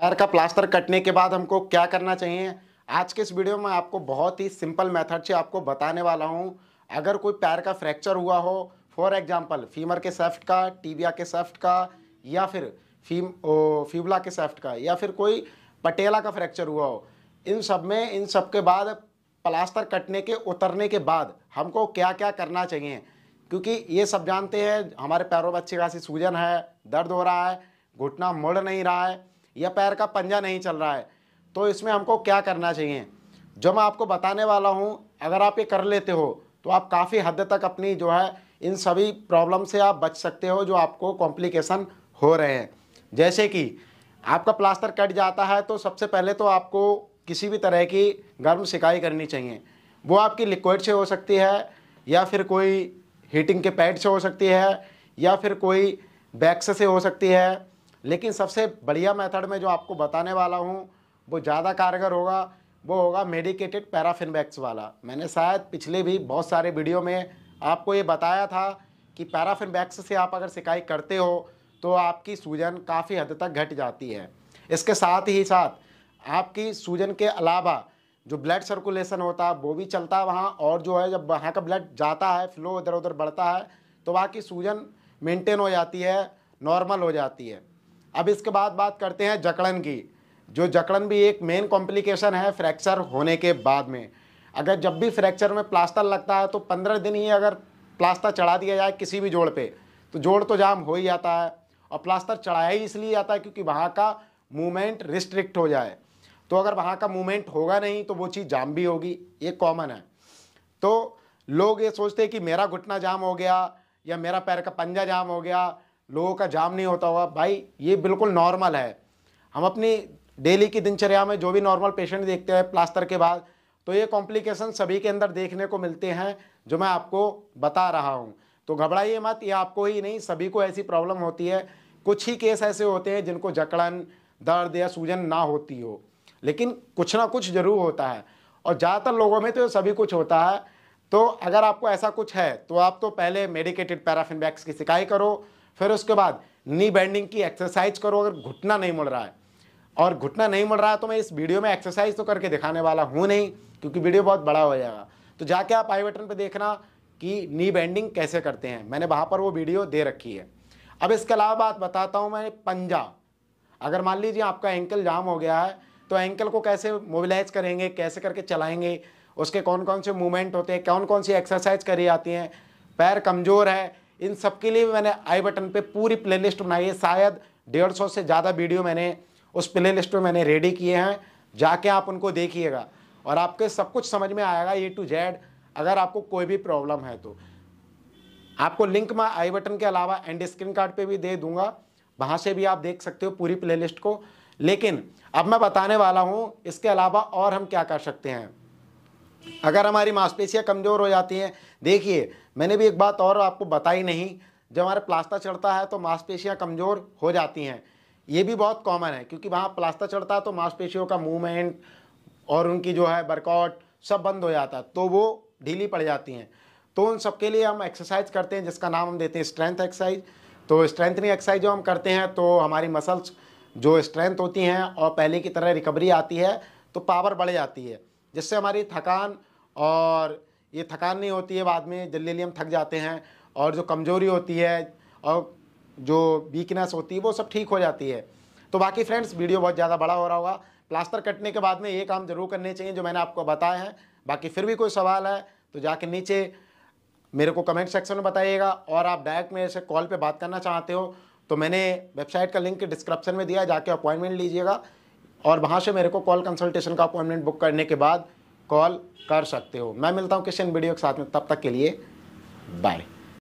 पैर का प्लास्टर कटने के बाद हमको क्या करना चाहिए आज के इस वीडियो में आपको बहुत ही सिंपल मेथड से आपको बताने वाला हूँ अगर कोई पैर का फ्रैक्चर हुआ हो फॉर एग्जांपल फीमर के सेफ्ट का टीबिया के सेफ्ट का या फिर फीम ओ, फीबला के सेफ्ट का या फिर कोई पटेला का फ्रैक्चर हुआ हो इन सब में इन सब के बाद प्लास्टर कटने के उतरने के बाद हमको क्या क्या करना चाहिए क्योंकि ये सब जानते हैं हमारे पैरों में अच्छी खासी सूजन है दर्द हो रहा है घुटना मुड़ नहीं रहा है या पैर का पंजा नहीं चल रहा है तो इसमें हमको क्या करना चाहिए जो मैं आपको बताने वाला हूँ अगर आप ये कर लेते हो तो आप काफ़ी हद तक अपनी जो है इन सभी प्रॉब्लम से आप बच सकते हो जो आपको कॉम्प्लिकेशन हो रहे हैं जैसे कि आपका प्लास्टर कट जाता है तो सबसे पहले तो आपको किसी भी तरह की गर्म सिकाई करनी चाहिए वो आपकी लिक्विड से हो सकती है या फिर कोई हीटिंग के पैड से हो सकती है या फिर कोई बैक्स से हो सकती है लेकिन सबसे बढ़िया मेथड में जो आपको बताने वाला हूँ वो ज़्यादा कारगर होगा वो होगा मेडिकेटेड वैक्स वाला मैंने शायद पिछले भी बहुत सारे वीडियो में आपको ये बताया था कि वैक्स से आप अगर सिकाई करते हो तो आपकी सूजन काफ़ी हद तक घट जाती है इसके साथ ही साथ आपकी सूजन के अलावा जो ब्लड सर्कुलेशन होता है वो भी चलता है वहाँ और जो है जब वहाँ का ब्लड जाता है फ्लो इधर उधर बढ़ता है तो वहाँ की सूजन मेंटेन हो जाती है नॉर्मल हो जाती है अब इसके बाद बात करते हैं जकड़न की जो जकड़न भी एक मेन कॉम्प्लिकेशन है फ्रैक्चर होने के बाद में अगर जब भी फ्रैक्चर में प्लास्टर लगता है तो पंद्रह दिन ही अगर प्लास्टर चढ़ा दिया जाए किसी भी जोड़ पे तो जोड़ तो जाम हो ही जाता है और प्लास्टर चढ़ाया ही इसलिए जाता है क्योंकि वहाँ का मूवमेंट रिस्ट्रिक्ट हो जाए तो अगर वहाँ का मूवमेंट होगा नहीं तो वो चीज़ जाम भी होगी ये कॉमन है तो लोग ये सोचते हैं कि मेरा घुटना जाम हो गया या मेरा पैर का पंजा जाम हो गया लोगों का जाम नहीं होता हुआ भाई ये बिल्कुल नॉर्मल है हम अपनी डेली की दिनचर्या में जो भी नॉर्मल पेशेंट देखते हैं प्लास्टर के बाद तो ये कॉम्प्लिकेशन सभी के अंदर देखने को मिलते हैं जो मैं आपको बता रहा हूँ तो घबराइए मत ये आपको ही नहीं सभी को ऐसी प्रॉब्लम होती है कुछ ही केस ऐसे होते हैं जिनको जकड़न दर्द या सूजन ना होती हो लेकिन कुछ ना कुछ जरूर होता है और ज़्यादातर लोगों में तो सभी कुछ होता है तो अगर आपको ऐसा कुछ है तो आप तो पहले मेडिकेटेड पैराफिन बैग्स की शिकायत करो फिर उसके बाद नी बैंडिंग की एक्सरसाइज करो अगर घुटना नहीं मुड़ रहा है और घुटना नहीं मुड़ रहा है तो मैं इस वीडियो में एक्सरसाइज तो करके दिखाने वाला हूँ नहीं क्योंकि वीडियो बहुत बड़ा हो जाएगा तो जाके आप आई बटन पर देखना कि नी बैंडिंग कैसे करते हैं मैंने वहाँ पर वो वीडियो दे रखी है अब इसके अलावा बात बताता हूँ मैं पंजा अगर मान लीजिए आपका एंकल जाम हो गया है तो एंकल को कैसे मोबिलाइज करेंगे कैसे करके चलाएंगे उसके कौन कौन से मूवमेंट होते हैं कौन कौन सी एक्सरसाइज करी जाती हैं पैर कमज़ोर है इन सब के लिए मैंने आई बटन पे पूरी लिस्ट बनाई है शायद डेढ़ सौ से ज़्यादा वीडियो मैंने उस लिस्ट में मैंने रेडी किए हैं जाके आप उनको देखिएगा और आपके सब कुछ समझ में आएगा ए टू जेड अगर आपको कोई भी प्रॉब्लम है तो आपको लिंक मैं आई बटन के अलावा एंड स्क्रीन कार्ड पे भी दे दूंगा वहाँ से भी आप देख सकते हो पूरी प्लेलिस्ट को लेकिन अब मैं बताने वाला हूँ इसके अलावा और हम क्या कर सकते हैं अगर हमारी मांसपेशियाँ कमज़ोर हो जाती हैं देखिए मैंने भी एक बात और आपको बताई नहीं जब हमारा प्लास्ता चढ़ता है तो मांसपेशियाँ कमज़ोर हो जाती हैं ये भी बहुत कॉमन है क्योंकि वहाँ प्लास्ता चढ़ता है तो मांसपेशियों का मूवमेंट और उनकी जो है वर्कआउट सब बंद हो जाता है तो वो ढीली पड़ जाती हैं तो उन सब के लिए हम एक्सरसाइज करते हैं जिसका नाम हम देते हैं स्ट्रेंथ एक्सरसाइज तो स्ट्रेंथनिंग एक्सरसाइज जो हम करते हैं तो हमारी मसल्स जो स्ट्रेंथ होती हैं और पहले की तरह रिकवरी आती है तो पावर बढ़ जाती है जिससे हमारी थकान और ये थकान नहीं होती है बाद में जल्दी जल्दी हम थक जाते हैं और जो कमज़ोरी होती है और जो वीकनेस होती है वो सब ठीक हो जाती है तो बाकी फ्रेंड्स वीडियो बहुत ज़्यादा बड़ा हो रहा होगा प्लास्टर कटने के बाद में ये काम ज़रूर करने चाहिए जो मैंने आपको बताया है बाकी फिर भी कोई सवाल है तो जाके नीचे मेरे को कमेंट सेक्शन में बताइएगा और आप डायरेक्ट मेरे से कॉल पे बात करना चाहते हो तो मैंने वेबसाइट का लिंक डिस्क्रिप्शन में दिया जाके अपॉइंटमेंट लीजिएगा और वहाँ से मेरे को कॉल कंसल्टेशन का अपॉइंटमेंट बुक करने के बाद कॉल कर सकते हो मैं मिलता हूँ किसी वीडियो के साथ में तब तक के लिए बाय